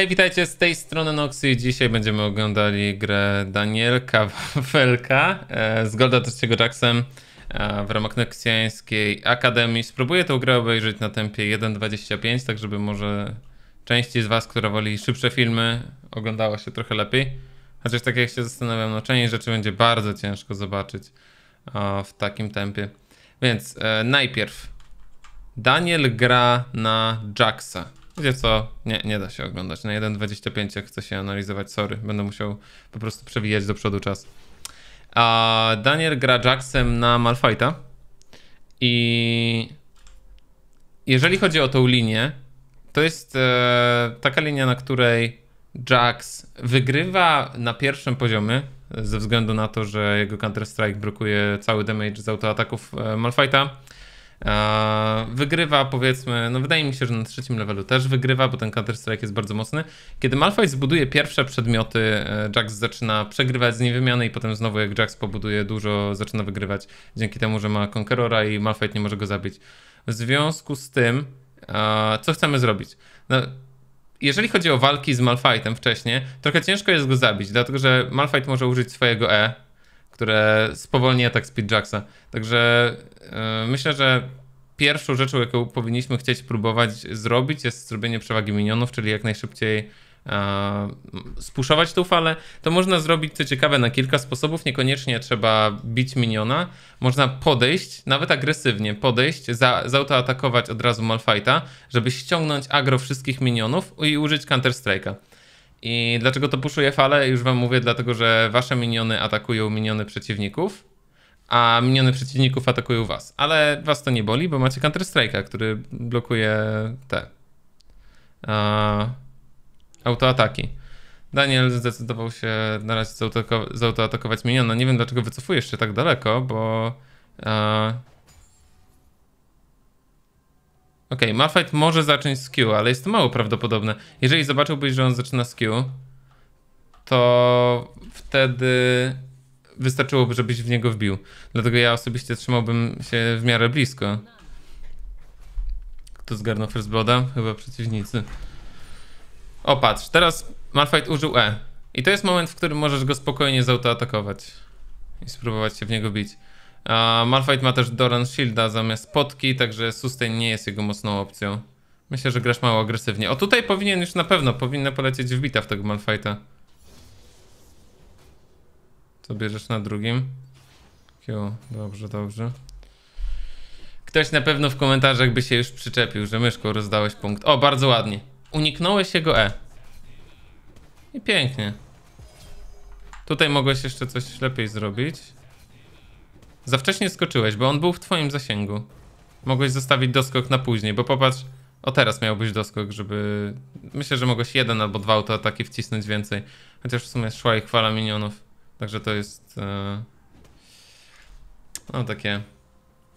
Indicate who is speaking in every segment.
Speaker 1: Hej, witajcie z tej strony Noxy. Dzisiaj będziemy oglądali grę Danielka Wawelka e, z Golda III Jacksem e, w ramach Noxiańskiej Akademii. Spróbuję tę grę obejrzeć na tempie 1.25, tak żeby może części z Was, która woli szybsze filmy, oglądała się trochę lepiej. Chociaż tak jak się zastanawiam, no część rzeczy będzie bardzo ciężko zobaczyć o, e, w takim tempie. Więc e, najpierw Daniel gra na Jacksa. Wiecie co, nie, nie da się oglądać. Na 1.25 jak chce się analizować, sorry. Będę musiał po prostu przewijać do przodu czas. A Daniel gra Jacksem na Malfighta i jeżeli chodzi o tą linię, to jest e, taka linia, na której Jax wygrywa na pierwszym poziomie ze względu na to, że jego Counter-Strike brukuje cały damage z autoataków e, Malfighta. E, wygrywa powiedzmy, no wydaje mi się, że na trzecim levelu też wygrywa, bo ten Counter-Strike jest bardzo mocny. Kiedy Malfoy zbuduje pierwsze przedmioty, e, Jax zaczyna przegrywać z niewymiany i potem znowu jak Jax pobuduje dużo, zaczyna wygrywać dzięki temu, że ma Conquerora i Malfoy nie może go zabić. W związku z tym, e, co chcemy zrobić? No, jeżeli chodzi o walki z Malfightem wcześniej, trochę ciężko jest go zabić, dlatego że Malfight może użyć swojego E, które spowolni atak Speed Jacksa. Także yy, myślę, że pierwszą rzeczą, jaką powinniśmy chcieć próbować zrobić, jest zrobienie przewagi minionów, czyli jak najszybciej e, spuszować tą falę, to można zrobić co ciekawe na kilka sposobów. Niekoniecznie trzeba bić miniona. Można podejść, nawet agresywnie podejść, za, zautoatakować od razu Malfighta, żeby ściągnąć agro wszystkich minionów i użyć Counter-Strike'a. I dlaczego to puszuje fale? Już wam mówię, dlatego że wasze miniony atakują miniony przeciwników, a miniony przeciwników atakują was. Ale was to nie boli, bo macie Counter-Strike'a, który blokuje te uh, autoataki. Daniel zdecydował się na razie zautoatakować miniona. Nie wiem, dlaczego wycofujesz się tak daleko, bo uh, Okej, okay, może zacząć z Q, ale jest to mało prawdopodobne. Jeżeli zobaczyłbyś, że on zaczyna z Q, to wtedy wystarczyłoby, żebyś w niego wbił. Dlatego ja osobiście trzymałbym się w miarę blisko. Kto zgarnął first blooda? Chyba przeciwnicy. O, patrz, teraz Malphite użył E. I to jest moment, w którym możesz go spokojnie zautoatakować. I spróbować się w niego bić. A Malphite ma też Doran Shielda zamiast potki, także sustain nie jest jego mocną opcją. Myślę, że grasz mało agresywnie. O tutaj powinien już na pewno, powinna polecieć wbita w tego Malphite'a. Co bierzesz na drugim? Q, dobrze, dobrze. Ktoś na pewno w komentarzach by się już przyczepił, że myszką rozdałeś punkt. O, bardzo ładnie. Uniknąłeś jego E. I pięknie. Tutaj mogłeś jeszcze coś lepiej zrobić. Za wcześnie skoczyłeś, bo on był w twoim zasięgu. Mogłeś zostawić doskok na później, bo popatrz, o teraz miałbyś doskok, żeby... Myślę, że mogłeś jeden albo dwa autoataki wcisnąć więcej. Chociaż w sumie szła i chwala minionów. Także to jest... E... No takie...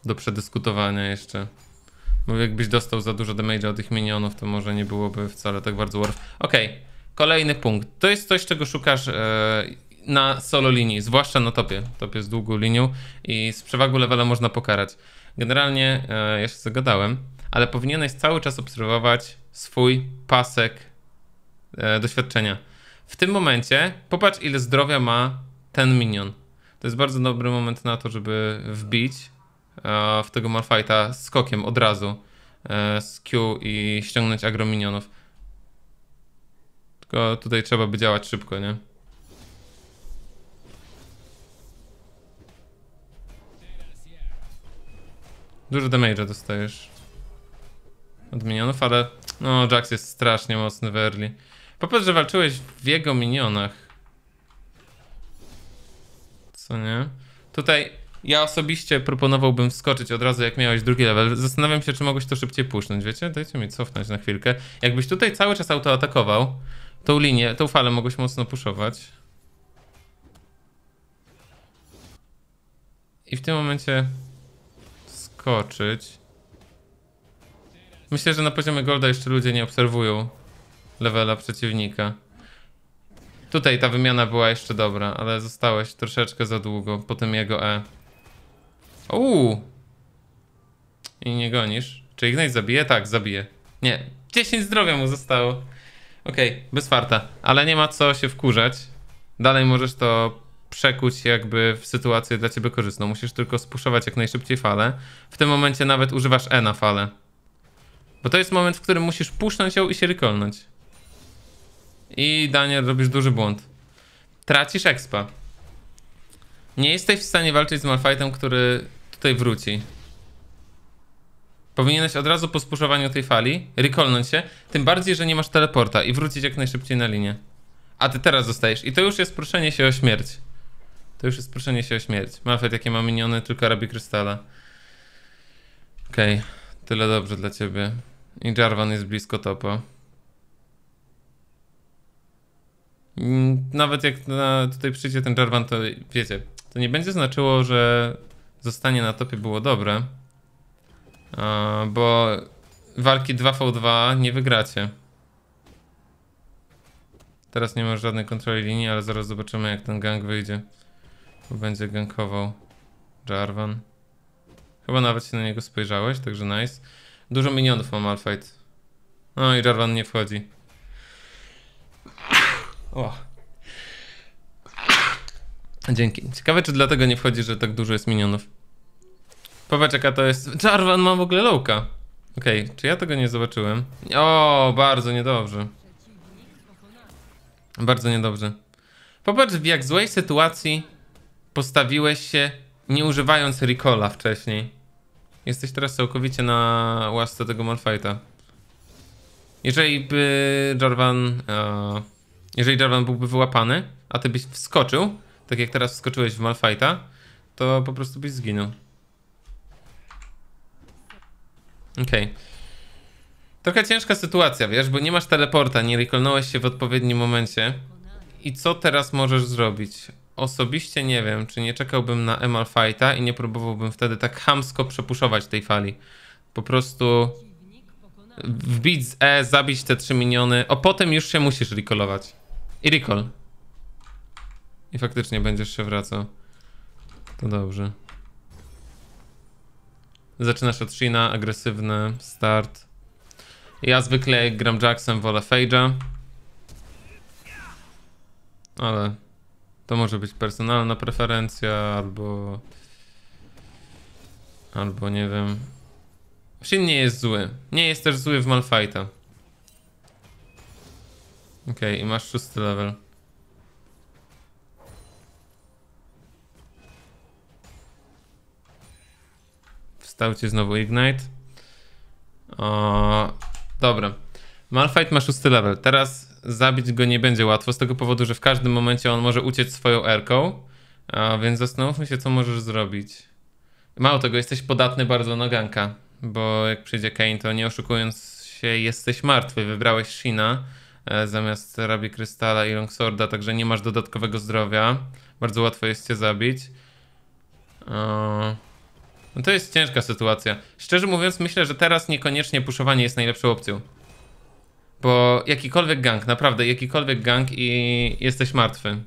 Speaker 1: Do przedyskutowania jeszcze. Bo jakbyś dostał za dużo damage'a od tych minionów, to może nie byłoby wcale tak bardzo worth. Okej. Okay. Kolejny punkt. To jest coś, czego szukasz e, na solo linii, zwłaszcza na topie. Top jest długą linią i z przewagą levela można pokarać. Generalnie e, jeszcze zagadałem, ale powinieneś cały czas obserwować swój pasek e, doświadczenia. W tym momencie popatrz ile zdrowia ma ten minion. To jest bardzo dobry moment na to, żeby wbić e, w tego Malfighta skokiem od razu e, z Q i ściągnąć agro minionów. Tylko tutaj trzeba by działać szybko, nie? Dużo damage'a dostajesz. Od minionów, ale... No, Jax jest strasznie mocny w early. Popatrz, że walczyłeś w jego minionach. Co nie? Tutaj ja osobiście proponowałbym wskoczyć od razu, jak miałeś drugi level. Zastanawiam się, czy mogłeś to szybciej pusznąć, wiecie? Dajcie mi cofnąć na chwilkę. Jakbyś tutaj cały czas autoatakował, tą linię, tą falę mogłeś mocno puszować. I w tym momencie wskoczyć. Myślę, że na poziomie Golda jeszcze ludzie nie obserwują levela przeciwnika. Tutaj ta wymiana była jeszcze dobra, ale zostałeś troszeczkę za długo po tym jego E. Uuu! I nie gonisz. Czy Ignite zabije? Tak, zabije. Nie, 10 zdrowia mu zostało. Okej, okay, bez farta, ale nie ma co się wkurzać. Dalej możesz to przekuć jakby w sytuację dla ciebie korzystną. Musisz tylko spuszować jak najszybciej falę. W tym momencie nawet używasz E na falę. Bo to jest moment, w którym musisz pusznąć ją i się rykolnąć. I Daniel, robisz duży błąd. Tracisz expa. Nie jesteś w stanie walczyć z Malfightem, który tutaj wróci. Powinieneś od razu po spuszczowaniu tej fali rykolnąć się, tym bardziej, że nie masz teleporta i wrócić jak najszybciej na linię. A ty teraz zostajesz. I to już jest proszenie się o śmierć. To już jest proszenie się o śmierć. Malfet, jakie ma miniony, tylko robi krystale. Okej, okay. tyle dobrze dla ciebie. I Jarvan jest blisko topa. Mm, nawet jak na, tutaj przyjdzie ten Jarvan, to wiecie, to nie będzie znaczyło, że zostanie na topie było dobre. A, bo walki 2v2 nie wygracie. Teraz nie masz żadnej kontroli linii, ale zaraz zobaczymy jak ten gang wyjdzie. Będzie gankował Jarvan. Chyba nawet się na niego spojrzałeś, także nice. Dużo minionów ma Malphite. No i Jarvan nie wchodzi. O. Dzięki. Ciekawe, czy dlatego nie wchodzi, że tak dużo jest minionów. Popatrz, jaka to jest... Jarvan ma w ogóle lowka. Okej, okay, czy ja tego nie zobaczyłem? O, bardzo niedobrze. Bardzo niedobrze. Popatrz, w jak złej sytuacji postawiłeś się nie używając recola wcześniej. Jesteś teraz całkowicie na łasce tego Malfighta. Jeżeli by Jarvan... E, jeżeli Jarvan byłby wyłapany, a ty byś wskoczył, tak jak teraz wskoczyłeś w Malfighta, to po prostu byś zginął. Okej. Okay. Trochę ciężka sytuacja, wiesz, bo nie masz teleporta, nie rekolnąłeś się w odpowiednim momencie. I co teraz możesz zrobić? osobiście nie wiem, czy nie czekałbym na Emal Fighta i nie próbowałbym wtedy tak hamsko przepuszować tej fali. Po prostu wbić z E, zabić te trzy miniony, a potem już się musisz recallować. I recall. I faktycznie będziesz się wracał. To dobrze. Zaczynasz od Sheena, agresywny start. Ja zwykle jak gram Jacksem wolę Fage'a. Ale to może być personalna preferencja albo... Albo nie wiem. Shin nie jest zły. Nie jest też zły w Malfighta. Okej, okay, i masz szósty level. Wstał cię znowu Ignite. O, dobra. Malfight ma szósty level. Teraz zabić go nie będzie łatwo, z tego powodu, że w każdym momencie on może uciec swoją erką, a więc zastanówmy się, co możesz zrobić. Mało tego, jesteś podatny bardzo na ganka, bo jak przyjdzie Kane, to nie oszukując się, jesteś martwy. Wybrałeś Shina e, zamiast Rabi Krystala i Longsworda, także nie masz dodatkowego zdrowia. Bardzo łatwo jest cię zabić. No to jest ciężka sytuacja. Szczerze mówiąc, myślę, że teraz niekoniecznie puszowanie jest najlepszą opcją. Bo jakikolwiek gang, naprawdę jakikolwiek gang i jesteś martwy.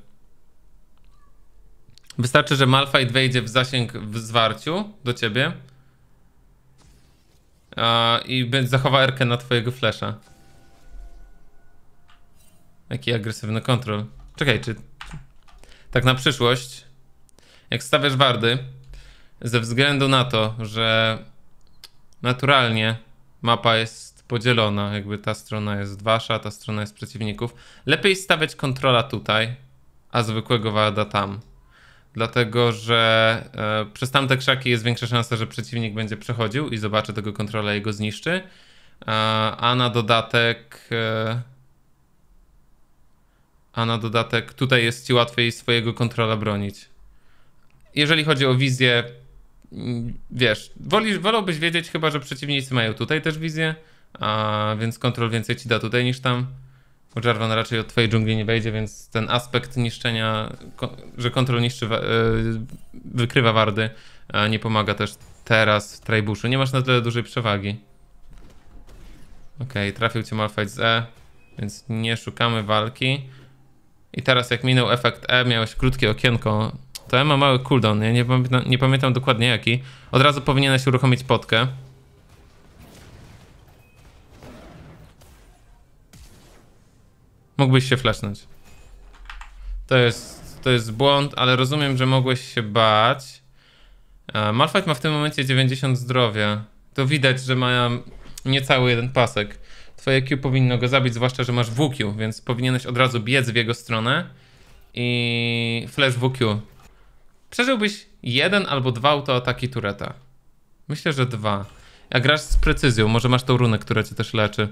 Speaker 1: Wystarczy, że Malfight wejdzie w zasięg w zwarciu do ciebie i zachowa erkę na twojego flesza. Jaki agresywny kontrol. Czekaj, czy... Tak na przyszłość, jak stawiasz wardy, ze względu na to, że naturalnie mapa jest podzielona, jakby ta strona jest wasza, ta strona jest przeciwników. Lepiej stawiać kontrola tutaj, a zwykłego warda tam. Dlatego, że e, przez tamte krzaki jest większa szansa, że przeciwnik będzie przechodził i zobaczy tego kontrola i go zniszczy. E, a na dodatek. E, a na dodatek tutaj jest ci łatwiej swojego kontrola bronić. Jeżeli chodzi o wizję, mm, wiesz, wolisz, wolałbyś wiedzieć chyba, że przeciwnicy mają tutaj też wizję, a więc kontrol więcej ci da tutaj niż tam. Bo Jarvan raczej od twojej dżungli nie wejdzie, więc ten aspekt niszczenia, że kontrol niszczy, e, wykrywa wardy, e, nie pomaga też teraz w trajbuszu. Nie masz na tyle dużej przewagi. Okej, okay, trafił cię Malphite z E, więc nie szukamy walki. I teraz jak minął efekt E, miałeś krótkie okienko, to E ma mały cooldown, ja nie, nie pamiętam dokładnie jaki. Od razu powinieneś uruchomić potkę. Mógłbyś się flashnąć. To jest, to jest błąd, ale rozumiem, że mogłeś się bać. E, Malfight ma w tym momencie 90 zdrowia. To widać, że ma niecały jeden pasek. Twoje Q powinno go zabić, zwłaszcza, że masz WQ, więc powinieneś od razu biec w jego stronę i flash WQ. Przeżyłbyś jeden albo dwa autoataki Tureta. Myślę, że dwa. A grasz z precyzją, może masz tą runę, która cię też leczy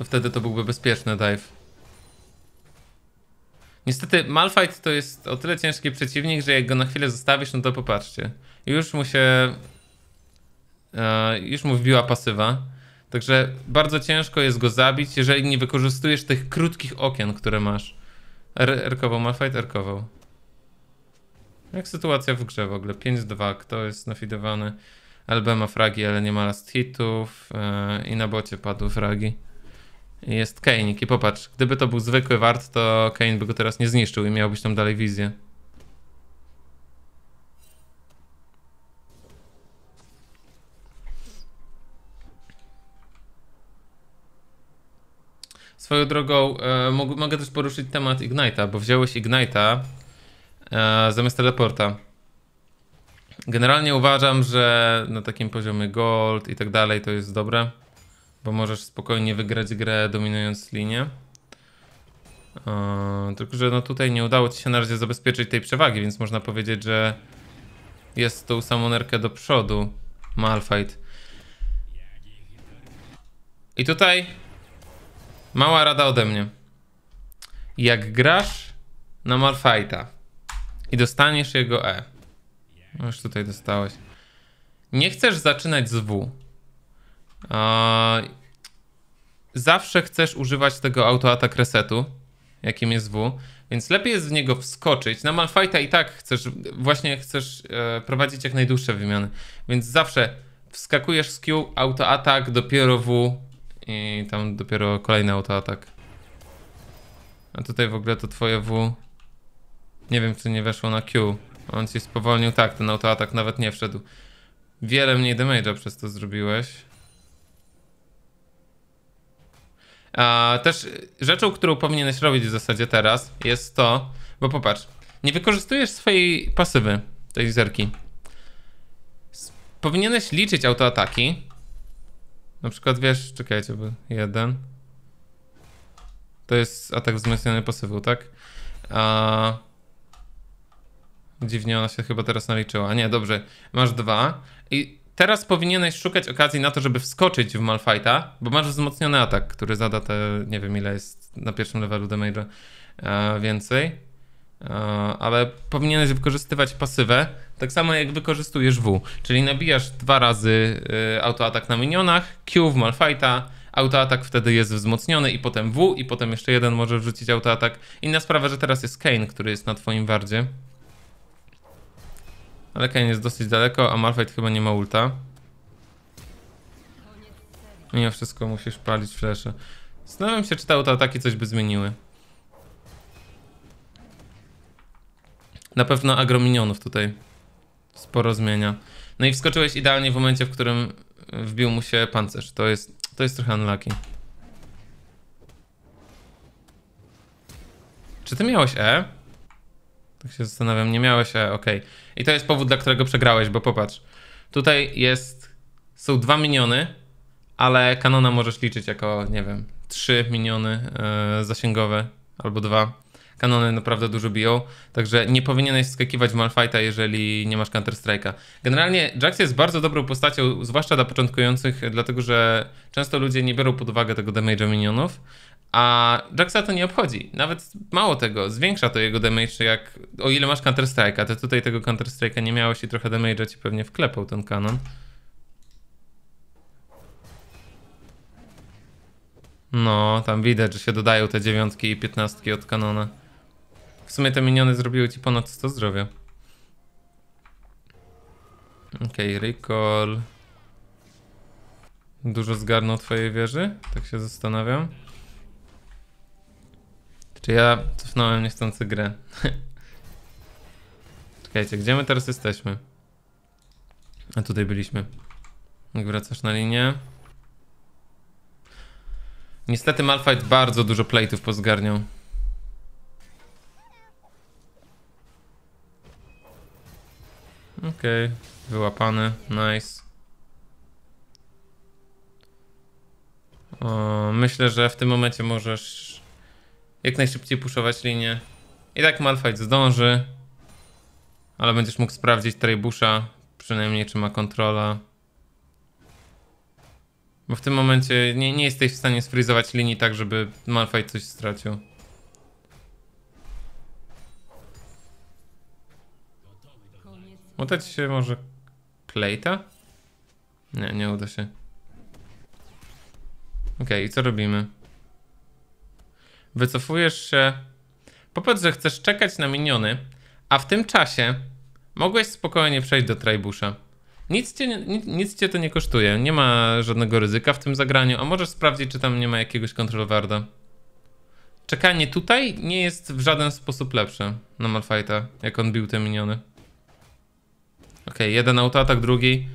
Speaker 1: to wtedy to byłby bezpieczny dive. Niestety Malfight to jest o tyle ciężki przeciwnik, że jak go na chwilę zostawisz, no to popatrzcie. Już mu się... E, już mu wbiła pasywa. Także bardzo ciężko jest go zabić, jeżeli nie wykorzystujesz tych krótkich okien, które masz. Erkował Malphite, erkował. Jak sytuacja w grze w ogóle? 5-2, kto jest nafidowany? LB ma fragi, ale nie ma last hitów e, i na bocie padły fragi jest Kejnik i popatrz, gdyby to był zwykły wart, to Kane by go teraz nie zniszczył i miałbyś tam dalej wizję. Swoją drogą e, mogę, mogę też poruszyć temat Ignite'a, bo wziąłeś Ignite'a e, zamiast teleporta. Generalnie uważam, że na takim poziomie gold i tak dalej to jest dobre bo możesz spokojnie wygrać grę dominując linię. E, tylko, że no tutaj nie udało ci się na razie zabezpieczyć tej przewagi, więc można powiedzieć, że jest tą samonerkę do przodu Malfight. I tutaj mała rada ode mnie. Jak grasz na Malfighta i dostaniesz jego E. No już tutaj dostałeś. Nie chcesz zaczynać z W, zawsze chcesz używać tego auto autoatak resetu, jakim jest W, więc lepiej jest w niego wskoczyć. Na Malfighta i tak chcesz, właśnie chcesz e, prowadzić jak najdłuższe wymiany, więc zawsze wskakujesz z Q, atak, dopiero W i tam dopiero kolejny auto atak. A tutaj w ogóle to twoje W, nie wiem czy nie weszło na Q, on ci spowolnił, tak, ten auto atak nawet nie wszedł. Wiele mniej damage'a przez to zrobiłeś. też rzeczą, którą powinieneś robić w zasadzie teraz, jest to, bo popatrz, nie wykorzystujesz swojej pasywy, tej zerki. Powinieneś liczyć autoataki. Na przykład wiesz, czekajcie, bo jeden. To jest atak wzmocniony pasywą, tak? A... Dziwnie ona się chyba teraz naliczyła. Nie, dobrze. Masz dwa i teraz powinieneś szukać okazji na to, żeby wskoczyć w Malfighta, bo masz wzmocniony atak, który zada te, nie wiem ile jest na pierwszym levelu damage'a e, więcej, e, ale powinieneś wykorzystywać pasywę, tak samo jak wykorzystujesz W, czyli nabijasz dwa razy e, autoatak na minionach, Q w Malfighta, autoatak wtedy jest wzmocniony i potem W i potem jeszcze jeden może wrzucić autoatak. Inna sprawa, że teraz jest Kane, który jest na twoim wardzie. Ale Kain jest dosyć daleko, a Malphite chyba nie ma ulta. Mimo wszystko musisz palić flesze. Zastanawiam się, czy te autoataki coś by zmieniły. Na pewno agrominionów tutaj sporo zmienia. No i wskoczyłeś idealnie w momencie, w którym wbił mu się pancerz. To jest, to jest trochę unlucky. Czy ty miałeś E? Tak się zastanawiam, nie miałeś, a okej. Okay. I to jest powód, dla którego przegrałeś, bo popatrz. Tutaj jest, są dwa miniony, ale kanona możesz liczyć jako, nie wiem, trzy miniony yy, zasięgowe albo dwa. Kanony naprawdę dużo biją, także nie powinieneś skakiwać w Malfighta, jeżeli nie masz Counter-Strike'a. Generalnie Jax jest bardzo dobrą postacią, zwłaszcza dla początkujących, dlatego że często ludzie nie biorą pod uwagę tego damage'a minionów, a Jacksa to nie obchodzi. Nawet mało tego, zwiększa to jego damage, jak o ile masz counter strike'a, to tutaj tego counter strike'a nie miałeś i trochę damage'a ci pewnie wklepał ten kanon. No, tam widać, że się dodają te dziewiątki i piętnastki od kanona. W sumie te miniony zrobiły ci ponad 100 zdrowia. Okej, okay, recall. Dużo zgarnął twojej wieży? Tak się zastanawiam. Czy ja cofnąłem niechcący grę? Czekajcie, gdzie my teraz jesteśmy? A tutaj byliśmy. Jak wracasz na linię. Niestety Malfight bardzo dużo plate'ów pozgarniał. Okej, okay. wyłapany, nice. O, myślę, że w tym momencie możesz jak najszybciej puszować linię. I tak Malfight zdąży, ale będziesz mógł sprawdzić Trejbusza, przynajmniej czy ma kontrola. Bo w tym momencie nie, nie jesteś w stanie sfrizować linii tak, żeby Malfight coś stracił. Uda ci się może Klejta? Nie, nie uda się. Okej, okay, i co robimy? wycofujesz się. Popatrz, że chcesz czekać na miniony, a w tym czasie mogłeś spokojnie przejść do trajbusza. Nic cię, nic, nic cię to nie kosztuje, nie ma żadnego ryzyka w tym zagraniu, a możesz sprawdzić, czy tam nie ma jakiegoś kontrolwarda. Czekanie tutaj nie jest w żaden sposób lepsze na Malfighta, jak on bił te miniony. Ok, jeden autoatak, drugi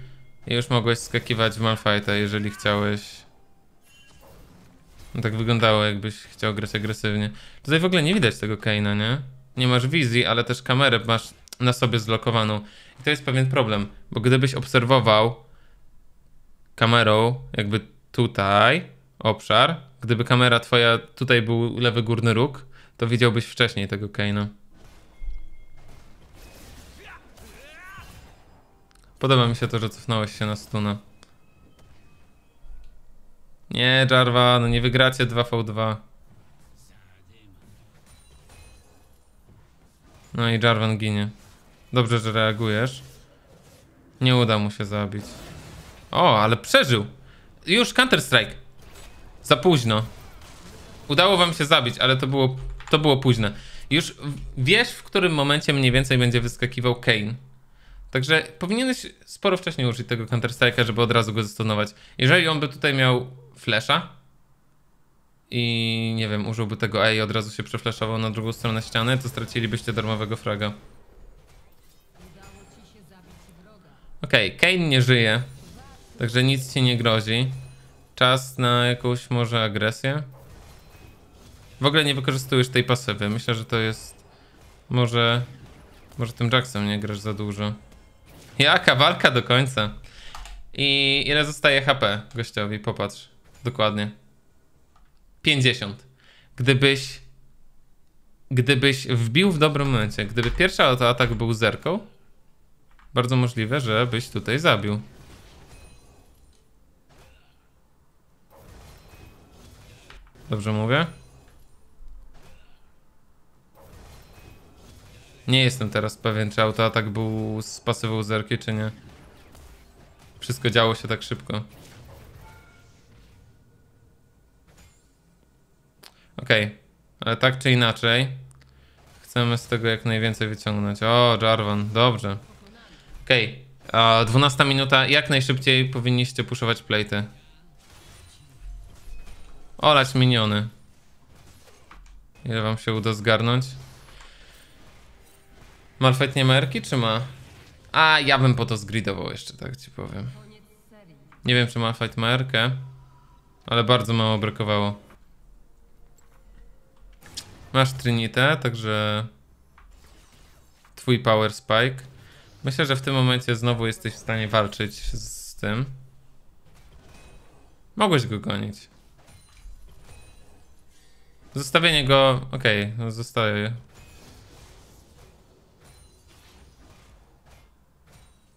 Speaker 1: i już mogłeś skakiwać w Malfighta, jeżeli chciałeś no tak wyglądało, jakbyś chciał grać agresywnie. Tutaj w ogóle nie widać tego Kane'a, nie? Nie masz wizji, ale też kamerę masz na sobie zlokowaną. I to jest pewien problem, bo gdybyś obserwował kamerą jakby tutaj obszar, gdyby kamera twoja tutaj był lewy górny róg, to widziałbyś wcześniej tego Kane'a. Podoba mi się to, że cofnąłeś się na stunę. Nie, Jarvan, no nie wygracie 2v2. No i Jarvan ginie. Dobrze, że reagujesz. Nie uda mu się zabić. O, ale przeżył. Już Counter-Strike. Za późno. Udało wam się zabić, ale to było, to było późne. Już wiesz, w którym momencie mniej więcej będzie wyskakiwał Kane. Także powinieneś sporo wcześniej użyć tego Counter-Strike'a, żeby od razu go zastanować. Jeżeli on by tutaj miał flesza i nie wiem, użyłby tego ai i od razu się przefleszował na drugą stronę ściany, to stracilibyście darmowego fraga. Okej, okay, Kane nie żyje, także nic ci nie grozi. Czas na jakąś może agresję? W ogóle nie wykorzystujesz tej pasywy, myślę, że to jest... Może... Może tym Jacksem nie grasz za dużo. Jaka walka do końca. I ile zostaje HP gościowi, popatrz dokładnie. 50. Gdybyś gdybyś wbił w dobrym momencie, gdyby pierwszy atak był zerką, bardzo możliwe, że byś tutaj zabił. Dobrze mówię? Nie jestem teraz pewien, czy autoatak był z pasywą zerki, czy nie. Wszystko działo się tak szybko. Okej, okay. ale tak czy inaczej chcemy z tego jak najwięcej wyciągnąć. O, Jarvan, dobrze. Okej, okay. 12 minuta, jak najszybciej powinniście puszować plejty. Olać miniony. Ile wam się uda zgarnąć? Malfight nie ma erki, czy ma? A, ja bym po to zgridował jeszcze, tak ci powiem. Nie wiem, czy Malfight ma erkę, ale bardzo mało brakowało. Masz Trinitę, także twój power spike. Myślę, że w tym momencie znowu jesteś w stanie walczyć z tym. Mogłeś go gonić. Zostawienie go... Okej, okay, no zostaje.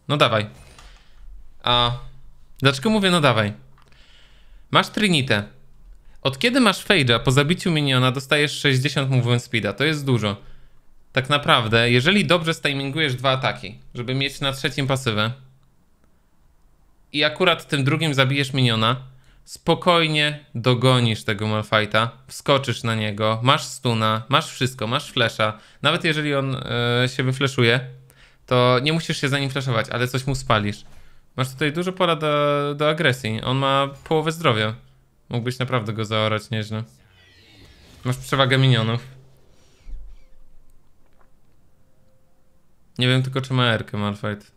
Speaker 1: No dawaj. A... Dlaczego mówię no dawaj? Masz Trinitę. Od kiedy masz fejda po zabiciu miniona dostajesz 60 movement speeda, to jest dużo. Tak naprawdę, jeżeli dobrze stajmingujesz dwa ataki, żeby mieć na trzecim pasywę i akurat tym drugim zabijesz miniona, spokojnie dogonisz tego Malfighta, wskoczysz na niego, masz stuna, masz wszystko, masz flesza. Nawet jeżeli on yy, się wyfleszuje, to nie musisz się za nim fleszować, ale coś mu spalisz. Masz tutaj dużo pola do, do agresji. On ma połowę zdrowia. Mógłbyś naprawdę go zaorać nieźle. Masz przewagę minionów. Nie wiem tylko czy ma Erkę Malfight.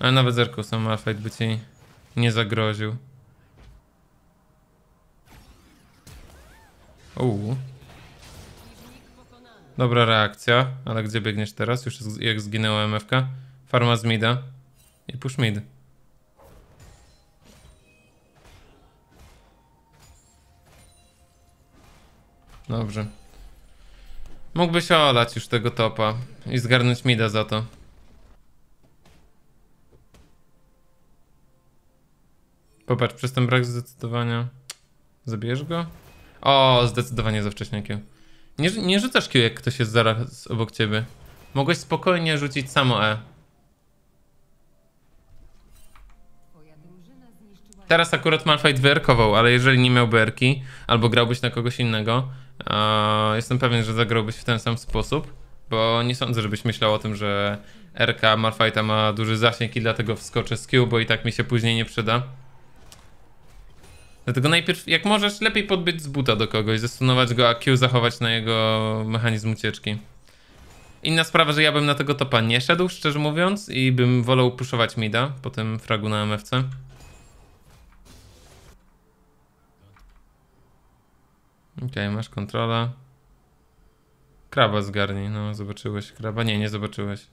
Speaker 1: Ale nawet z Erkusem Malfight by ci nie zagroził. Uuu. Dobra reakcja, ale gdzie biegniesz teraz? Już jak zginęła MFK? Farma z mida i push mid. Dobrze. Mógłbyś olać już tego topa i zgarnąć mida za to. Popatrz, przez ten brak zdecydowania. Zabierz go? O, zdecydowanie za wcześnie kiu. Nie, nie rzucasz kiu, jak ktoś jest zaraz obok ciebie. Mogłeś spokojnie rzucić samo E. Teraz akurat Malfight wyrkował, ale jeżeli nie miał berki, albo grałbyś na kogoś innego, jestem pewien, że zagrałbyś w ten sam sposób, bo nie sądzę, żebyś myślał o tym, że RK Malfighta ma duży zasięg i dlatego wskoczę z Q, bo i tak mi się później nie przyda. Dlatego najpierw, jak możesz, lepiej podbyć z buta do kogoś, zestunować go, a Q zachować na jego mechanizm ucieczki. Inna sprawa, że ja bym na tego topa nie szedł, szczerze mówiąc, i bym wolał puszować mida po tym fragu na MFC. Okej, okay, masz kontrolę. Kraba zgarnij, no zobaczyłeś kraba. Nie, nie zobaczyłeś.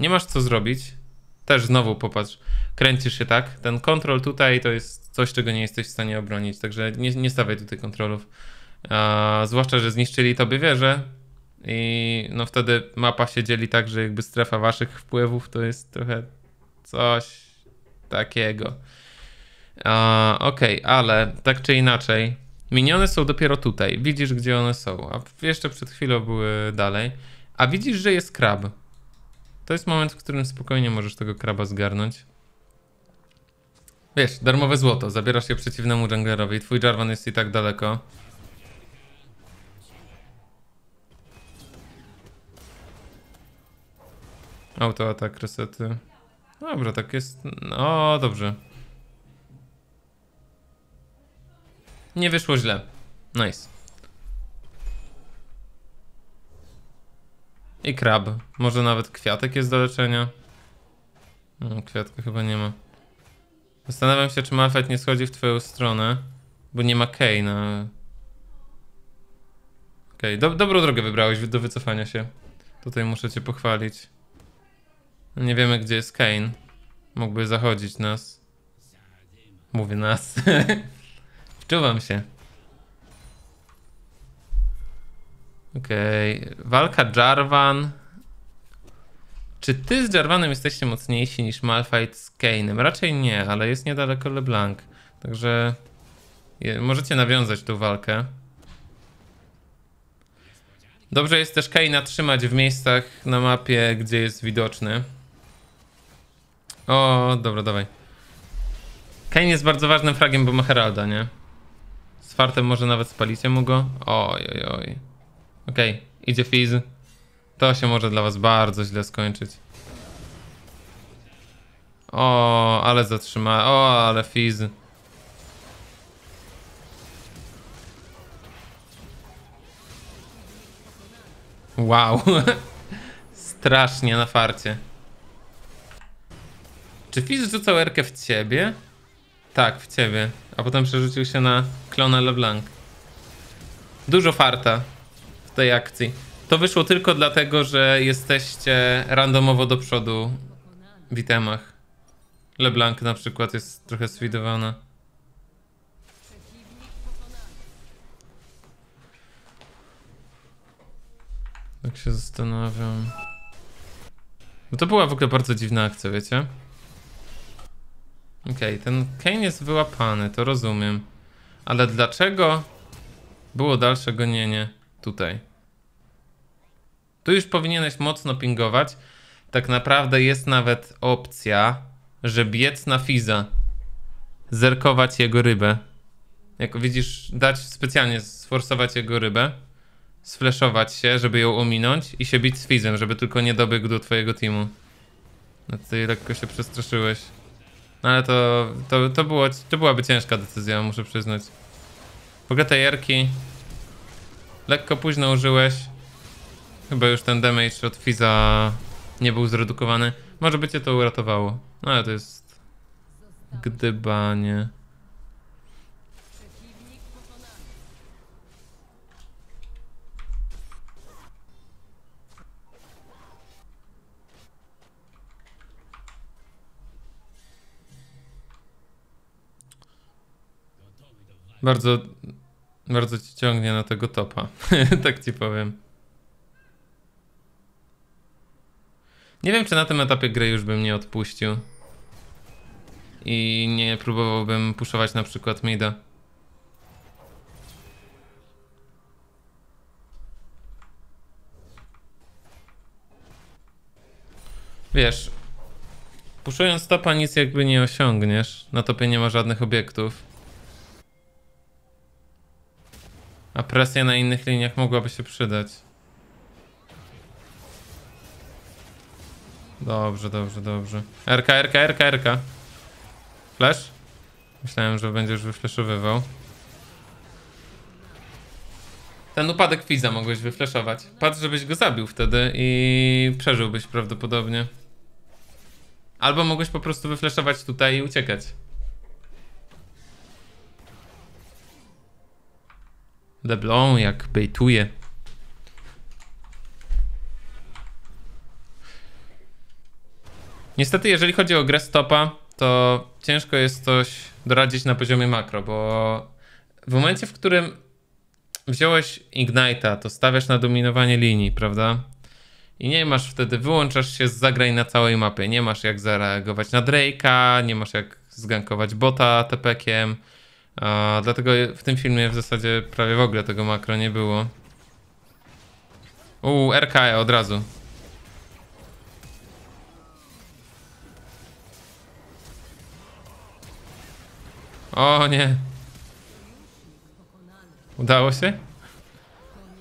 Speaker 1: Nie masz co zrobić. Też znowu popatrz, kręcisz się tak. Ten kontrol tutaj to jest coś, czego nie jesteś w stanie obronić, także nie, nie stawiaj tutaj kontrolów. A, zwłaszcza, że zniszczyli tobie wieżę i no wtedy mapa się dzieli tak, że jakby strefa waszych wpływów to jest trochę coś takiego. Okej, okay, ale tak czy inaczej, Minione są dopiero tutaj. Widzisz, gdzie one są. A jeszcze przed chwilą były dalej. A widzisz, że jest krab. To jest moment, w którym spokojnie możesz tego kraba zgarnąć. Wiesz, darmowe złoto. Zabierasz je przeciwnemu junglerowi. Twój Jarvan jest i tak daleko. Autoatak, resety. Dobrze, tak jest. O, dobrze. Nie wyszło źle. Nice. I krab. Może nawet kwiatek jest do leczenia. No, kwiatka chyba nie ma. Zastanawiam się, czy Malfight nie schodzi w twoją stronę, bo nie ma Kane'a. Okej, okay. Dob dobrą drogę wybrałeś do wycofania się. Tutaj muszę cię pochwalić. Nie wiemy, gdzie jest Kane. Mógłby zachodzić nas. Mówię nas. Czuwam się. Okej. Okay. Walka Jarvan. Czy ty z Jarvanem jesteście mocniejsi niż Malphite z Kane'em? Raczej nie, ale jest niedaleko LeBlanc. Także możecie nawiązać tą walkę. Dobrze jest też Kane'a trzymać w miejscach na mapie, gdzie jest widoczny. O, dobra, dawaj. Kane jest bardzo ważnym fragiem, bo ma Heralda, nie? Z fartem może nawet spalicie mu go? Oj, oj, oj. Okej, okay, idzie Fizz. To się może dla was bardzo źle skończyć. O, ale zatrzyma... O, ale Fizz. Wow. Strasznie na farcie. Czy Fizz rzucał erkę w ciebie? Tak, w ciebie. A potem przerzucił się na klona LeBlanc. Dużo farta w tej akcji. To wyszło tylko dlatego, że jesteście randomowo do przodu w itemach. LeBlanc na przykład jest trochę swidowana. Tak się zastanawiam. No to była w ogóle bardzo dziwna akcja, wiecie? Okej, okay, ten Kane jest wyłapany, to rozumiem. Ale dlaczego było dalsze gonienie tutaj? Tu już powinieneś mocno pingować. Tak naprawdę jest nawet opcja, że biec na Fiza. Zerkować jego rybę. Jak widzisz, dać specjalnie sforsować jego rybę. Sfleszować się, żeby ją ominąć i się bić z Fizem, żeby tylko nie dobiegł do twojego teamu. No tutaj lekko się przestraszyłeś. No ale to, to, to, było, to byłaby ciężka decyzja, muszę przyznać. W ogóle te jerki lekko późno użyłeś. Chyba już ten damage od Fiza nie był zredukowany. Może by cię to uratowało. No ale to jest gdybanie. Bardzo, bardzo ci ciągnie na tego topa, tak ci powiem. Nie wiem, czy na tym etapie gry już bym nie odpuścił. I nie próbowałbym puszować na przykład mida. Wiesz, puszując topa nic jakby nie osiągniesz. Na topie nie ma żadnych obiektów. A presja na innych liniach mogłaby się przydać. Dobrze, dobrze, dobrze. RK, RK, RK, RK. Flash? Myślałem, że będziesz wyfleszowywał. Ten upadek Fiza mogłeś wyfleszować. Patrz, żebyś go zabił wtedy i przeżyłbyś prawdopodobnie. Albo mogłeś po prostu wyfleszować tutaj i uciekać. LeBlanc, jak bejtuje. Niestety, jeżeli chodzi o grę stopa, to ciężko jest coś doradzić na poziomie makro, bo w momencie, w którym wziąłeś Ignite'a, to stawiasz na dominowanie linii, prawda? I nie masz wtedy, wyłączasz się z zagrań na całej mapie. Nie masz jak zareagować na Drake'a, nie masz jak zgankować bota tepekiem. A, dlatego w tym filmie w zasadzie prawie w ogóle tego makro nie było. Uuu, RKE od razu. O nie. Udało się?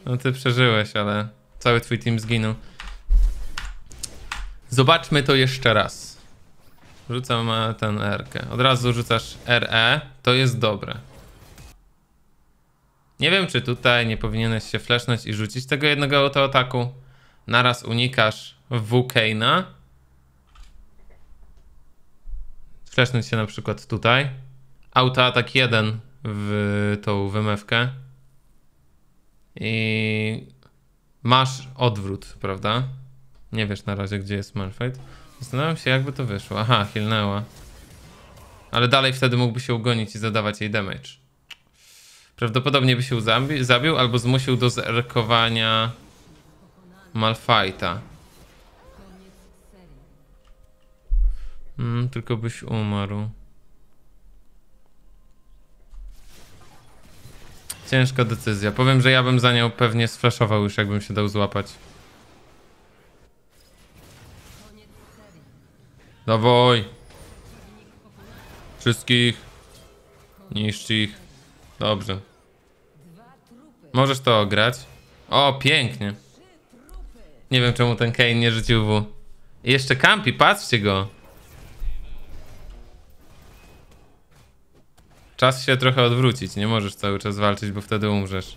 Speaker 1: No ty przeżyłeś, ale cały twój team zginął. Zobaczmy to jeszcze raz. Rzucam e, ten R. -kę. Od razu rzucasz RE, to jest dobre. Nie wiem, czy tutaj nie powinieneś się flesznąć i rzucić tego jednego autoataku. Naraz unikasz Vulcana. Flesznąć się na przykład tutaj. Autoatak 1 w tą wymewkę. I masz odwrót, prawda? Nie wiesz na razie, gdzie jest Malphite. Zastanawiam się, jakby to wyszło. Aha, hilnęła. Ale dalej wtedy mógłby się ugonić i zadawać jej damage. Prawdopodobnie by się zabi zabił albo zmusił do zerkowania Malfajta. Hmm, tylko byś umarł. Ciężka decyzja. Powiem, że ja bym za nią pewnie sfraszował już, jakbym się dał złapać. Dawaj. Wszystkich. Niszcz ich. Dobrze. Możesz to grać. O, pięknie. Nie wiem czemu ten Kane nie rzucił W. I jeszcze kampi, patrzcie go. Czas się trochę odwrócić, nie możesz cały czas walczyć, bo wtedy umrzesz.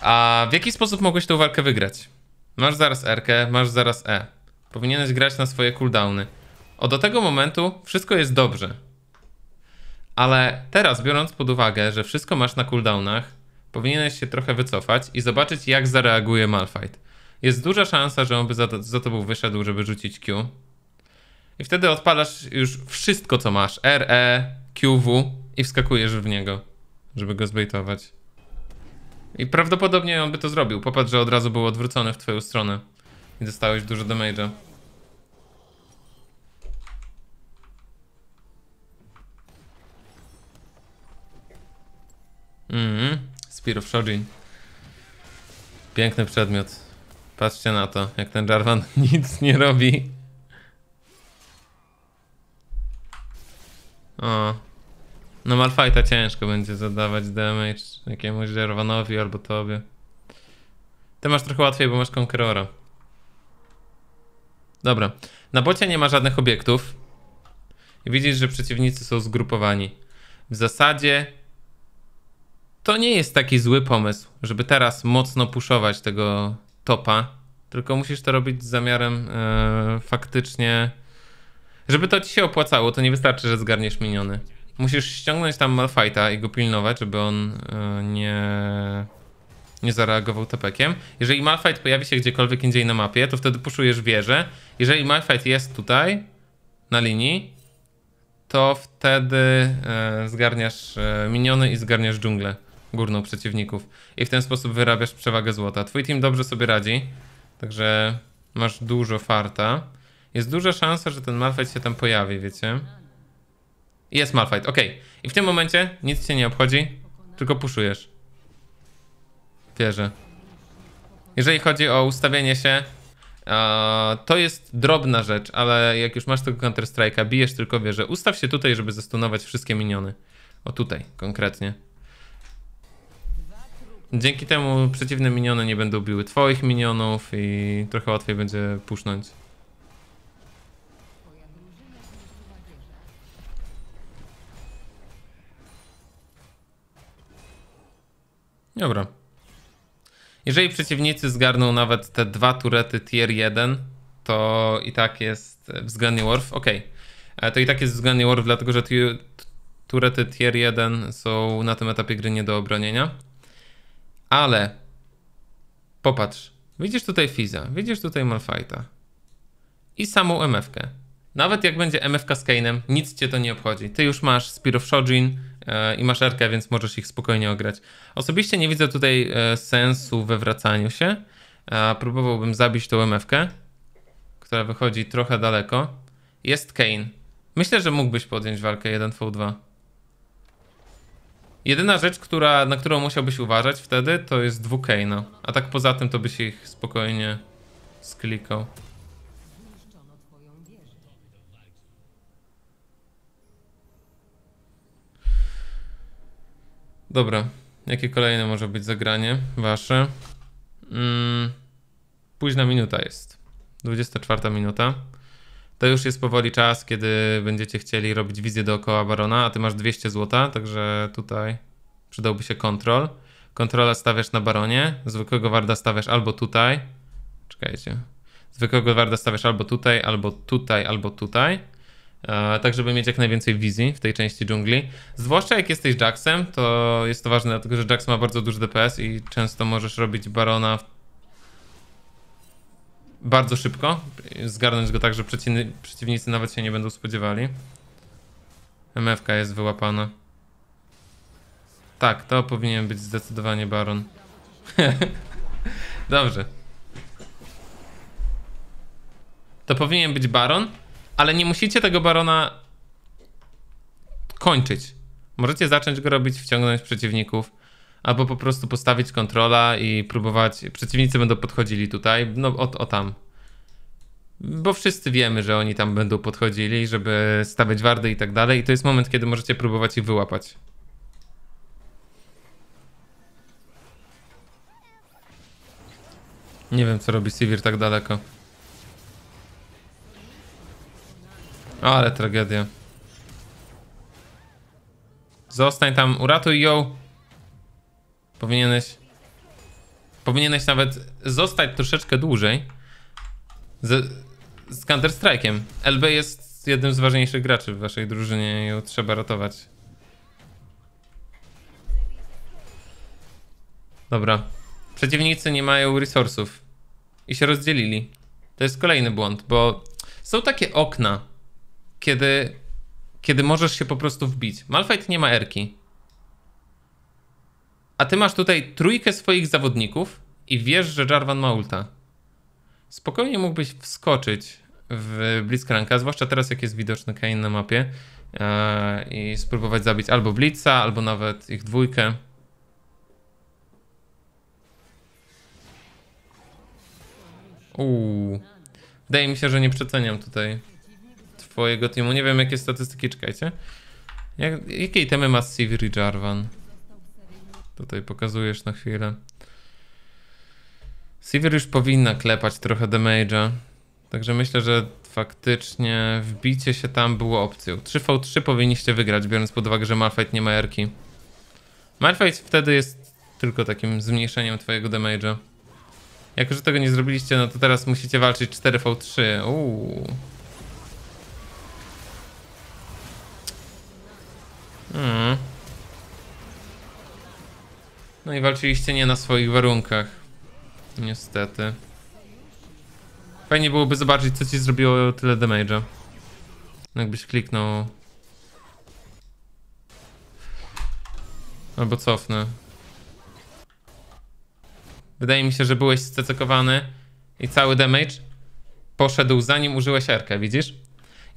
Speaker 1: A w jaki sposób mogłeś tę walkę wygrać? Masz zaraz R, masz zaraz E. Powinieneś grać na swoje cooldowny. O do tego momentu wszystko jest dobrze. Ale teraz, biorąc pod uwagę, że wszystko masz na cooldownach, powinieneś się trochę wycofać i zobaczyć, jak zareaguje Malfight. Jest duża szansa, że on by za, za tobą wyszedł, żeby rzucić Q. I wtedy odpalasz już wszystko, co masz. R, E, Q, W i wskakujesz w niego, żeby go zbejtować. I prawdopodobnie on by to zrobił. Popatrz, że od razu był odwrócony w twoją stronę. I dostałeś dużo damage'a. Mhm, mm Spear of Piękny przedmiot. Patrzcie na to, jak ten Jarvan nic nie robi. O. No Malfajta ciężko będzie zadawać damage jakiemuś Jarvanowi albo tobie. Ty masz trochę łatwiej, bo masz Conquerora. Dobra. Na bocie nie ma żadnych obiektów. Widzisz, że przeciwnicy są zgrupowani. W zasadzie to nie jest taki zły pomysł, żeby teraz mocno puszować tego topa, tylko musisz to robić z zamiarem yy, faktycznie... Żeby to ci się opłacało, to nie wystarczy, że zgarniesz miniony. Musisz ściągnąć tam Malfighta i go pilnować, żeby on yy, nie nie zareagował tepekiem. Jeżeli Malfight pojawi się gdziekolwiek indziej na mapie, to wtedy puszujesz wieżę. Jeżeli Malfight jest tutaj, na linii, to wtedy e, zgarniasz e, miniony i zgarniasz dżunglę górną przeciwników. I w ten sposób wyrabiasz przewagę złota. Twój team dobrze sobie radzi, także masz dużo farta. Jest duża szansa, że ten Malfight się tam pojawi, wiecie? Jest Malfight, ok. I w tym momencie nic cię nie obchodzi, tylko puszujesz wierzę. Jeżeli chodzi o ustawienie się, to jest drobna rzecz, ale jak już masz tego Counter Strike'a, bijesz tylko wieżę. Ustaw się tutaj, żeby zestunować wszystkie miniony. O tutaj konkretnie. Dzięki temu przeciwne miniony nie będą biły twoich minionów i trochę łatwiej będzie pusznąć. Dobra. Jeżeli przeciwnicy zgarną nawet te dwa turety tier 1, to i tak jest względnie worth. Ok, e, to i tak jest względnie worth, dlatego że turety tier 1 są na tym etapie gry nie do obronienia. Ale popatrz, widzisz tutaj Fiza, widzisz tutaj Malfighta i samą MFkę. Nawet jak będzie MFK z Kane'em, nic cię to nie obchodzi. Ty już masz Spear of Shojin, E, i masz arkę, więc możesz ich spokojnie ograć. Osobiście nie widzę tutaj e, sensu we wracaniu się. Próbowałbym zabić tą MF-kę, która wychodzi trochę daleko. Jest Kane. Myślę, że mógłbyś podjąć walkę 1v2. Jedyna rzecz, która, na którą musiałbyś uważać wtedy, to jest dwukejno. A tak poza tym to byś ich spokojnie sklikał. Dobra, jakie kolejne może być zagranie wasze? Mm, późna minuta jest. 24 minuta. To już jest powoli czas, kiedy będziecie chcieli robić wizję dookoła barona, a ty masz 200 zł, także tutaj przydałby się kontrol. Kontrola stawiasz na baronie, zwykłego warda stawiasz albo tutaj. Czekajcie. Zwykłego warda stawiasz albo tutaj, albo tutaj, albo tutaj. E, tak żeby mieć jak najwięcej wizji w tej części dżungli. Zwłaszcza jak jesteś Jaxem, to jest to ważne, dlatego że Jax ma bardzo duży DPS i często możesz robić Barona bardzo szybko, zgarnąć go tak, że przeciwnicy nawet się nie będą spodziewali. MFK jest wyłapana. Tak, to powinien być zdecydowanie Baron. Dobrze. To powinien być Baron, ale nie musicie tego barona kończyć. Możecie zacząć go robić, wciągnąć przeciwników, albo po prostu postawić kontrola i próbować. Przeciwnicy będą podchodzili tutaj, no o, o tam. Bo wszyscy wiemy, że oni tam będą podchodzili, żeby stawiać wardy i tak dalej. I to jest moment, kiedy możecie próbować ich wyłapać. Nie wiem, co robi Sivir tak daleko. Ale tragedia. Zostań tam, uratuj ją. Powinieneś... Powinieneś nawet zostać troszeczkę dłużej. Z, z counter LB jest jednym z ważniejszych graczy w waszej drużynie i ją trzeba ratować. Dobra. Przeciwnicy nie mają resursów. I się rozdzielili. To jest kolejny błąd, bo są takie okna, kiedy, kiedy możesz się po prostu wbić. Malphite nie ma erki. A ty masz tutaj trójkę swoich zawodników i wiesz, że Jarvan ma ulta. Spokojnie mógłbyś wskoczyć w Blitzcranka, zwłaszcza teraz jak jest widoczny Kane na mapie e, i spróbować zabić albo Blitza, albo nawet ich dwójkę. Uuu. Wydaje mi się, że nie przeceniam tutaj twojego teamu. Nie wiem, jakie statystyki, czekajcie. Jak, jakie temy ma Sivri Jarvan? Tutaj pokazujesz na chwilę. Sivir już powinna klepać trochę damage'a. Także myślę, że faktycznie wbicie się tam było opcją. 3v3 powinniście wygrać, biorąc pod uwagę, że Malphite nie ma erki. Malphite wtedy jest tylko takim zmniejszeniem twojego damage'a. Jak już tego nie zrobiliście, no to teraz musicie walczyć 4v3. Uuu. Hmm. No i walczyliście nie na swoich warunkach. Niestety. Fajnie byłoby zobaczyć, co ci zrobiło tyle damage'a. Jakbyś kliknął... Albo cofnę. Wydaje mi się, że byłeś scecekowany i cały damage poszedł zanim użyłeś erkę, widzisz?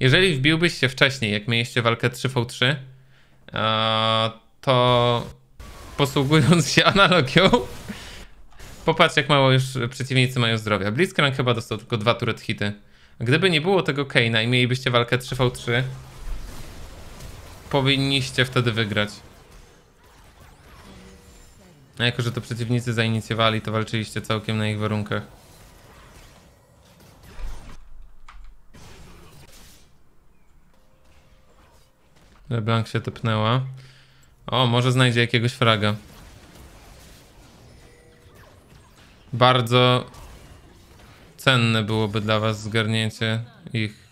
Speaker 1: Jeżeli wbiłbyś się wcześniej, jak mieliście walkę 3v3, to posługując się analogią, popatrz jak mało już przeciwnicy mają zdrowia. Blitzcrank chyba dostał tylko dwa turret hity. Gdyby nie było tego Kane'a i mielibyście walkę 3v3, powinniście wtedy wygrać. A jako, że to przeciwnicy zainicjowali, to walczyliście całkiem na ich warunkach. LeBlanc się tepnęła. O, może znajdzie jakiegoś fraga. Bardzo cenne byłoby dla was zgarnięcie ich.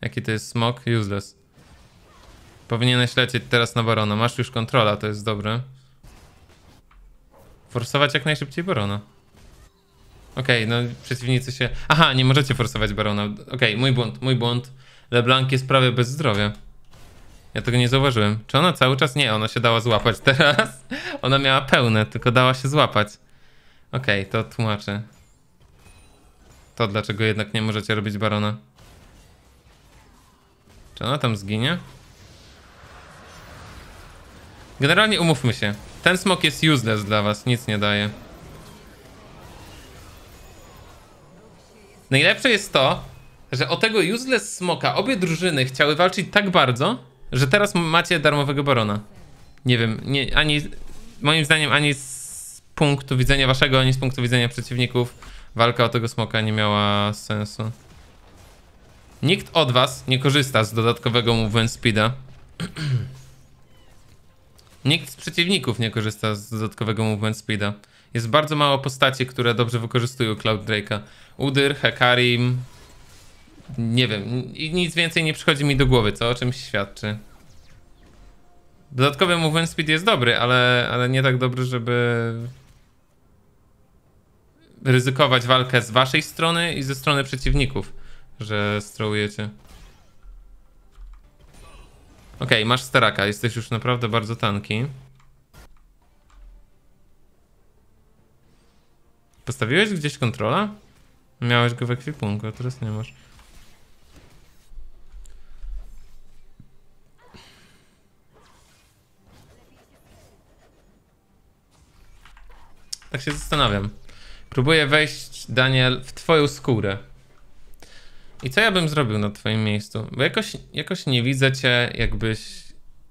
Speaker 1: Jaki to jest smok? Useless. Powinieneś lecieć teraz na barona. Masz już kontrola, to jest dobre. Forsować jak najszybciej barona. Okej, okay, no przeciwnicy się... Aha, nie możecie forsować barona. Okej, okay, mój błąd, mój błąd. LeBlanc jest prawie bez zdrowia. Ja tego nie zauważyłem. Czy ona cały czas? Nie, ona się dała złapać teraz. Ona miała pełne, tylko dała się złapać. Okej, okay, to tłumaczę. To dlaczego jednak nie możecie robić barona. Czy ona tam zginie? Generalnie umówmy się. Ten smok jest useless dla was, nic nie daje. Najlepsze jest to, że o tego useless smoka obie drużyny chciały walczyć tak bardzo, że teraz macie darmowego barona. Nie wiem, nie, ani moim zdaniem ani z punktu widzenia waszego, ani z punktu widzenia przeciwników walka o tego smoka nie miała sensu. Nikt od was nie korzysta z dodatkowego movement speeda. Nikt z przeciwników nie korzysta z dodatkowego movement speeda. Jest bardzo mało postaci, które dobrze wykorzystują Cloud Drake'a. Udyr, Hekarim, nie wiem, nic więcej nie przychodzi mi do głowy, co o czymś świadczy. Dodatkowy movement speed jest dobry, ale, ale nie tak dobry, żeby ryzykować walkę z waszej strony i ze strony przeciwników, że strołujecie. Ok, masz staraka, jesteś już naprawdę bardzo tanki. Postawiłeś gdzieś kontrola? Miałeś go w ekwipunku, a teraz nie masz. Tak się zastanawiam. Próbuję wejść, Daniel, w twoją skórę. I co ja bym zrobił na twoim miejscu? Bo jakoś, jakoś nie widzę cię, jakbyś...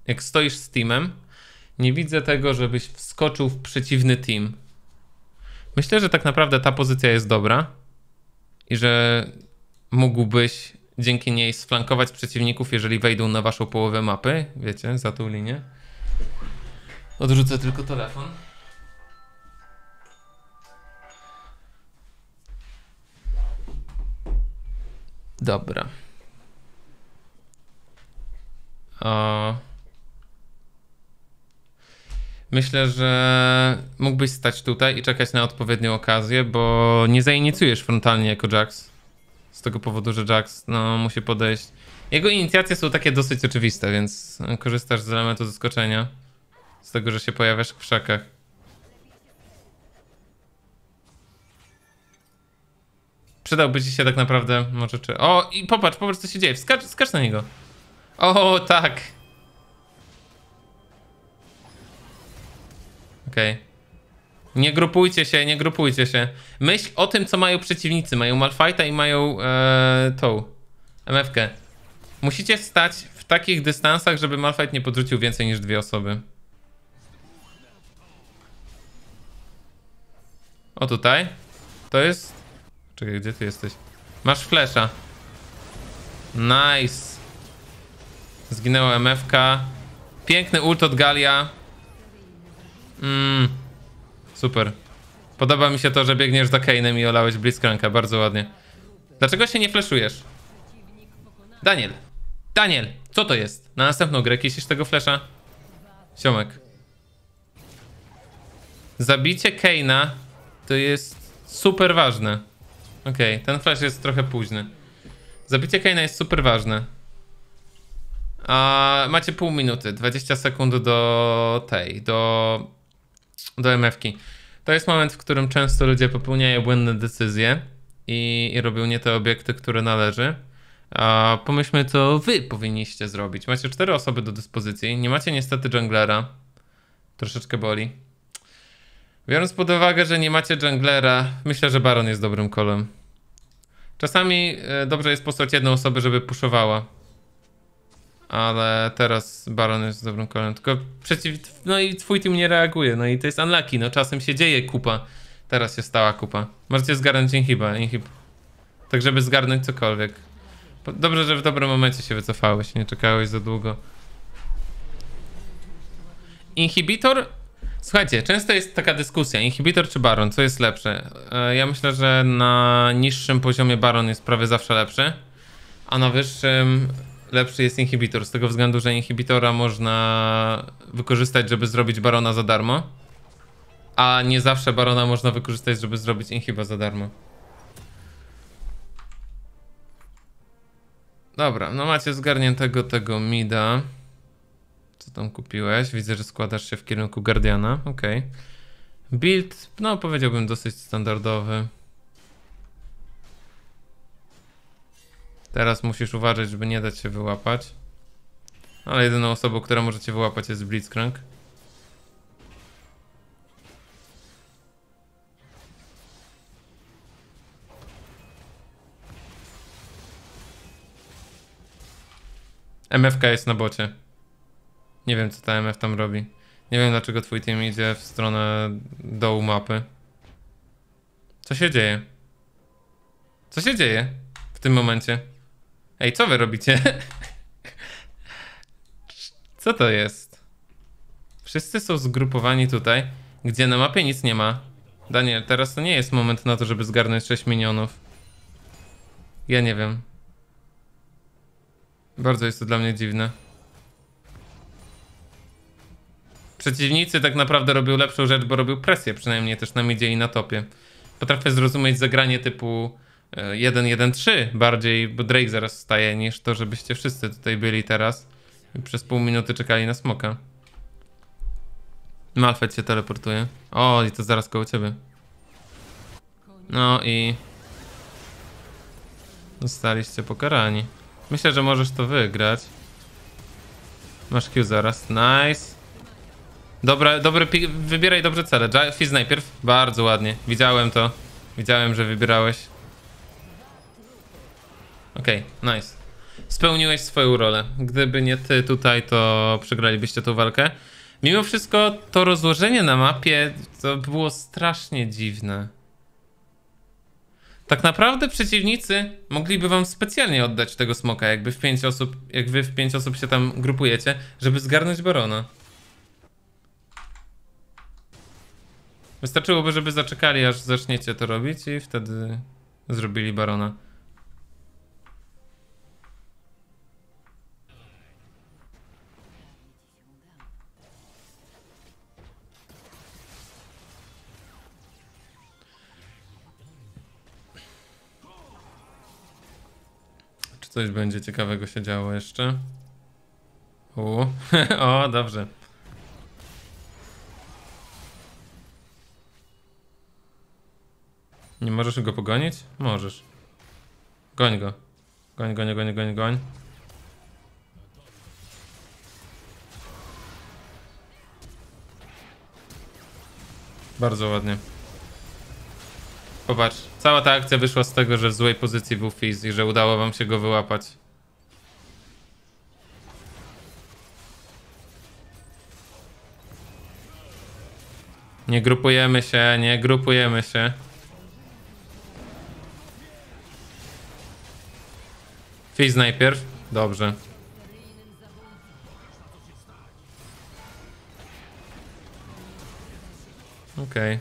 Speaker 1: Jak stoisz z teamem, nie widzę tego, żebyś wskoczył w przeciwny team. Myślę, że tak naprawdę ta pozycja jest dobra i że mógłbyś dzięki niej sflankować przeciwników, jeżeli wejdą na waszą połowę mapy. Wiecie, za tą linię. Odrzucę tylko telefon. Dobra. O... Myślę, że mógłbyś stać tutaj i czekać na odpowiednią okazję, bo nie zainicjujesz frontalnie jako Jax. Z tego powodu, że Jax no, musi podejść. Jego inicjacje są takie dosyć oczywiste, więc korzystasz z elementu zaskoczenia. Z tego, że się pojawiasz w krzakach. Przydałby ci się tak naprawdę może czy... O, i popatrz, popatrz co się dzieje. Skacz, na niego. O, tak. Okej. Okay. Nie grupujcie się, nie grupujcie się. Myśl o tym, co mają przeciwnicy. Mają Malfighta i mają e, tą MFK. Musicie stać w takich dystansach, żeby Malfight nie podrzucił więcej niż dwie osoby. O tutaj. To jest Czekaj, gdzie ty jesteś? Masz flesza. Nice. Zginęła MFK. Piękny ult od Galia. Mmm. Super. Podoba mi się to, że biegniesz za Kane'em i olałeś Blitzcranka. Bardzo ładnie. Dlaczego się nie fleszujesz? Daniel. Daniel, co to jest? Na następną grę kisisz tego flesza? Siomek. Zabicie Kane'a to jest super ważne. Okej, okay, ten flash jest trochę późny. Zabicie Kane'a jest super ważne. A macie pół minuty, 20 sekund do tej, do, do MF-ki. To jest moment, w którym często ludzie popełniają błędne decyzje i, i robią nie te obiekty, które należy. A pomyślmy, co wy powinniście zrobić. Macie cztery osoby do dyspozycji, nie macie niestety junglera. Troszeczkę boli. Biorąc pod uwagę, że nie macie junglera, myślę, że Baron jest dobrym kolem. Czasami e, dobrze jest postać jedną osobę, żeby puszowała. Ale teraz Baron jest dobrym kolem. Tylko przeciw... No i twój team nie reaguje. No i to jest unlucky. No czasem się dzieje kupa. Teraz się stała kupa. Możecie zgarnąć inhiba, inhib. Tak żeby zgarnąć cokolwiek. Dobrze, że w dobrym momencie się wycofałeś. Nie czekałeś za długo. Inhibitor Słuchajcie, często jest taka dyskusja, inhibitor czy baron, co jest lepsze? E, ja myślę, że na niższym poziomie baron jest prawie zawsze lepszy, a na wyższym lepszy jest inhibitor, z tego względu, że inhibitora można wykorzystać, żeby zrobić barona za darmo, a nie zawsze barona można wykorzystać, żeby zrobić inhiba za darmo. Dobra, no macie zgarniętego tego mida co tam kupiłeś. Widzę, że składasz się w kierunku Guardiana, ok. Build, no powiedziałbym dosyć standardowy. Teraz musisz uważać, żeby nie dać się wyłapać. Ale jedyną osobą, która może cię wyłapać jest Blitzcrank. MFK jest na bocie. Nie wiem, co ta MF tam robi. Nie wiem, dlaczego twój team idzie w stronę dołu mapy. Co się dzieje? Co się dzieje w tym momencie? Ej, co wy robicie? co to jest? Wszyscy są zgrupowani tutaj, gdzie na mapie nic nie ma. Daniel, teraz to nie jest moment na to, żeby zgarnąć 6 minionów. Ja nie wiem. Bardzo jest to dla mnie dziwne. Przeciwnicy tak naprawdę robił lepszą rzecz, bo robił presję, przynajmniej też na midzie i na topie. Potrafię zrozumieć zagranie typu 1-1-3 e, bardziej, bo Drake zaraz staje, niż to, żebyście wszyscy tutaj byli teraz i przez pół minuty czekali na smoka. Malfet się teleportuje. O, i to zaraz koło ciebie. No i... Zostaliście pokarani. Myślę, że możesz to wygrać. Masz Q zaraz. Nice. Dobra, dobry, wybieraj dobrze cele. Fizz najpierw. Bardzo ładnie. Widziałem to. Widziałem, że wybierałeś. Okej, okay, nice. Spełniłeś swoją rolę. Gdyby nie ty tutaj, to przegralibyście tą walkę. Mimo wszystko to rozłożenie na mapie to było strasznie dziwne. Tak naprawdę przeciwnicy mogliby wam specjalnie oddać tego smoka, jakby w pięć osób, jak wy w pięć osób się tam grupujecie, żeby zgarnąć barona. Wystarczyłoby, żeby zaczekali, aż zaczniecie to robić i wtedy zrobili barona. Czy coś będzie ciekawego się działo jeszcze? U, o, dobrze. Nie możesz go pogonić? Możesz. Goń go. Goń, goń, goń, goń, goń. Bardzo ładnie. Popatrz, cała ta akcja wyszła z tego, że w złej pozycji był Fizz i że udało wam się go wyłapać. Nie grupujemy się, nie grupujemy się. Fizz najpierw. Dobrze. Okej. Okay.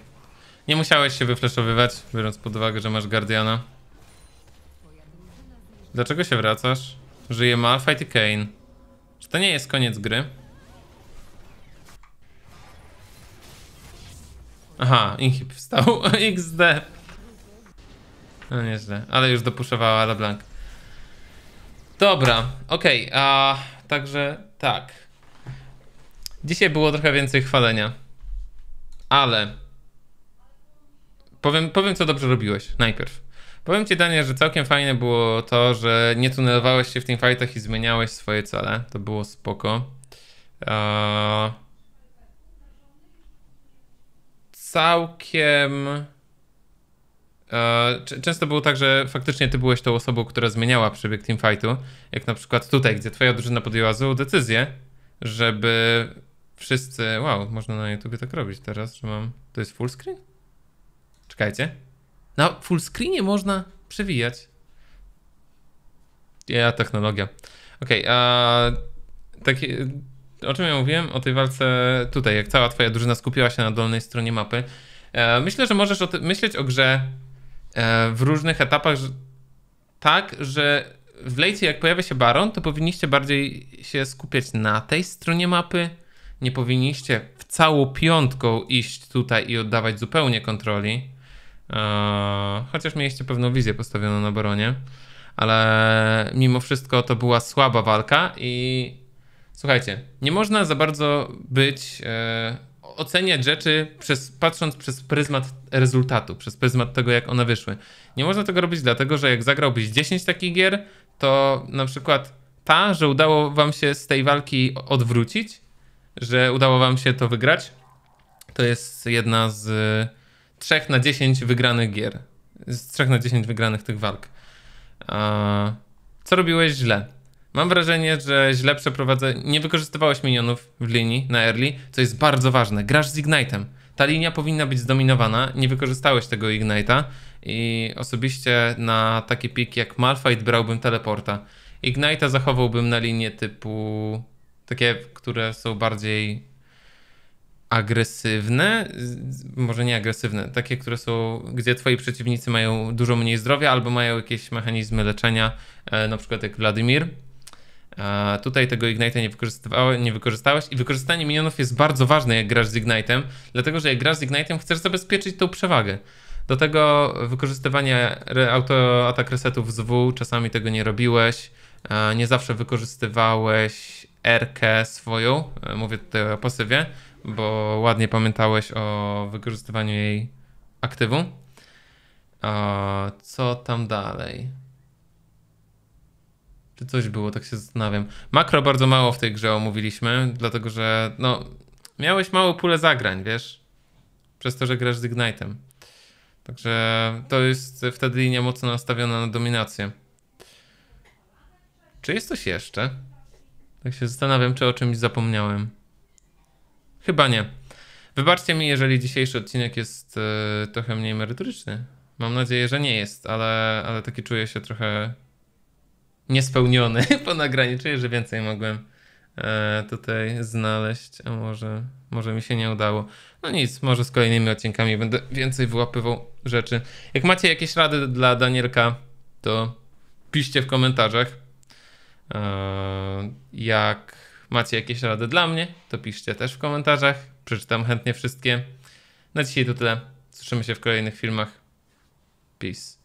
Speaker 1: Nie musiałeś się wyfleszowywać, biorąc pod uwagę, że masz Guardiana. Dlaczego się wracasz? Żyje Malphite i Kane. Czy to nie jest koniec gry? Aha, Inhib wstał. XD. No nieźle, ale już dopuszowała LeBlanc. Dobra, okej, okay, a także tak. Dzisiaj było trochę więcej chwalenia, ale powiem, powiem co dobrze robiłeś najpierw. Powiem ci, Daniel, że całkiem fajne było to, że nie tunelowałeś się w tych fightach i zmieniałeś swoje cele. To było spoko. Eee... Całkiem E, często było tak, że faktycznie ty byłeś tą osobą, która zmieniała przebieg teamfightu, jak na przykład tutaj, gdzie twoja drużyna podjęła złą decyzję, żeby wszyscy... Wow, można na YouTube tak robić teraz, że mam... To jest full screen? Czekajcie. Na full screenie można przewijać. Ja, technologia. Okej, okay, a... Takie... O czym ja mówiłem? O tej walce tutaj, jak cała twoja drużyna skupiła się na dolnej stronie mapy. E, myślę, że możesz o myśleć o grze E, w różnych etapach tak, że w lejcie jak pojawia się baron, to powinniście bardziej się skupiać na tej stronie mapy. Nie powinniście w całą piątką iść tutaj i oddawać zupełnie kontroli. E, chociaż mieliście pewną wizję postawioną na baronie, ale mimo wszystko to była słaba walka i słuchajcie, nie można za bardzo być e, oceniać rzeczy przez, patrząc przez pryzmat rezultatu, przez pryzmat tego, jak one wyszły. Nie można tego robić dlatego, że jak zagrałbyś 10 takich gier, to na przykład ta, że udało wam się z tej walki odwrócić, że udało wam się to wygrać, to jest jedna z 3 na 10 wygranych gier. Z 3 na 10 wygranych tych walk. Co robiłeś źle? Mam wrażenie, że źle przeprowadzę. Nie wykorzystywałeś minionów w linii na early, co jest bardzo ważne. Grasz z Ignite'em. Ta linia powinna być zdominowana. Nie wykorzystałeś tego Ignite'a i osobiście na taki pik jak Malphite brałbym teleporta. Ignite'a zachowałbym na linie typu takie, które są bardziej agresywne, może nie agresywne, takie, które są, gdzie twoi przeciwnicy mają dużo mniej zdrowia albo mają jakieś mechanizmy leczenia, e, na przykład jak Wladimir, a tutaj tego Ignite'a nie, wykorzystywałeś, nie wykorzystałeś i wykorzystanie minionów jest bardzo ważne, jak grasz z Ignite'em, dlatego że jak grasz z Ignite'em, chcesz zabezpieczyć tą przewagę. Do tego wykorzystywanie atak resetów z W, czasami tego nie robiłeś, nie zawsze wykorzystywałeś RK swoją, e, mówię tutaj o pasywie, bo ładnie pamiętałeś o wykorzystywaniu jej aktywum. Co tam dalej? Czy coś było, tak się zastanawiam. Makro bardzo mało w tej grze omówiliśmy, dlatego że no, miałeś małą pulę zagrań, wiesz? Przez to, że grasz z Ignite'em. Także to jest wtedy linia mocno nastawiona na dominację. Czy jest coś jeszcze? Tak się zastanawiam, czy o czymś zapomniałem. Chyba nie. Wybaczcie mi, jeżeli dzisiejszy odcinek jest y, trochę mniej merytoryczny. Mam nadzieję, że nie jest, ale, ale taki czuję się trochę niespełniony po nagraniu. Czuję, że więcej mogłem e, tutaj znaleźć, a może, może mi się nie udało. No nic, może z kolejnymi odcinkami będę więcej wyłapywał rzeczy. Jak macie jakieś rady dla Danielka, to piszcie w komentarzach. E, jak macie jakieś rady dla mnie, to piszcie też w komentarzach. Przeczytam chętnie wszystkie. Na dzisiaj to tyle. Słyszymy się w kolejnych filmach. Peace.